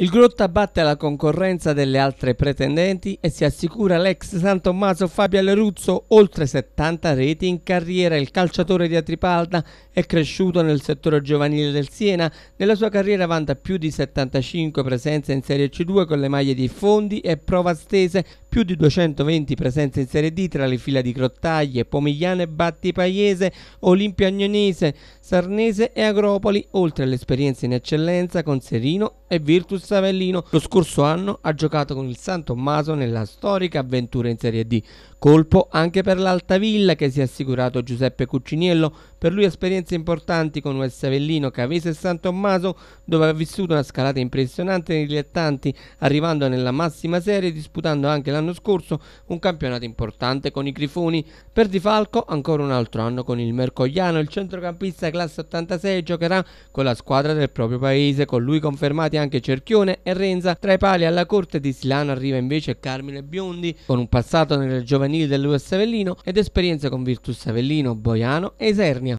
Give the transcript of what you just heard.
Il Grotta batte la concorrenza delle altre pretendenti e si assicura l'ex San Tommaso Fabio Aleruzzo oltre 70 reti in carriera. Il calciatore di Atripalda è cresciuto nel settore giovanile del Siena. Nella sua carriera vanta più di 75 presenze in Serie C2 con le maglie di Fondi e prova stese più di 220 presenze in Serie D tra le fila di Crottaglie, Pomigliano e Battipaiese, Olimpia Agnonese, Sarnese e Agropoli, oltre all'esperienza in eccellenza con Serino e Virtus Savellino. Lo scorso anno ha giocato con il San Tommaso nella storica avventura in Serie D. Colpo anche per l'Altavilla che si è assicurato Giuseppe Cucciniello, per lui esperienze importanti con West Avellino, Cavese e San Tommaso, dove ha vissuto una scalata impressionante nei dilettanti, arrivando nella massima serie e disputando anche la l'anno scorso un campionato importante con i Grifoni. Per Di Falco ancora un altro anno con il Mercogliano, il centrocampista classe 86 giocherà con la squadra del proprio paese, con lui confermati anche Cerchione e Renza. Tra i pali alla corte di Silano arriva invece Carmine Biondi con un passato nelle giovanili dell'US Avellino ed esperienze con Virtus Avellino, Boiano e Isernia.